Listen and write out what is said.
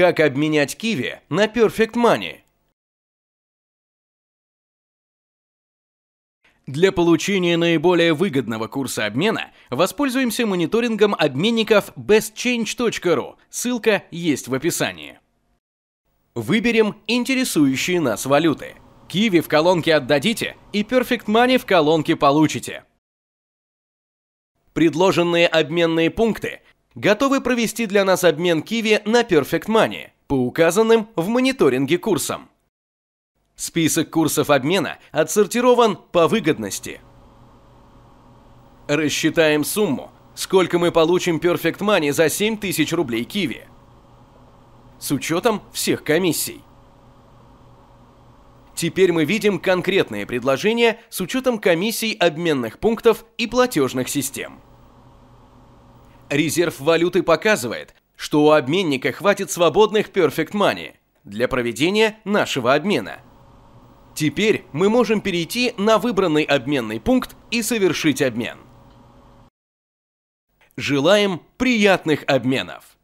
Как обменять киви на Perfect Money? Для получения наиболее выгодного курса обмена воспользуемся мониторингом обменников bestchange.ru. Ссылка есть в описании. Выберем интересующие нас валюты. Киви в колонке отдадите и Perfect Money в колонке получите. Предложенные обменные пункты готовы провести для нас обмен киви на Perfect Money по указанным в мониторинге курсам. Список курсов обмена отсортирован по выгодности. Рассчитаем сумму, сколько мы получим Perfect Money за 7000 рублей киви. С учетом всех комиссий. Теперь мы видим конкретные предложения с учетом комиссий обменных пунктов и платежных систем резерв валюты показывает, что у обменника хватит свободных Perfect Money для проведения нашего обмена. Теперь мы можем перейти на выбранный обменный пункт и совершить обмен. Желаем приятных обменов!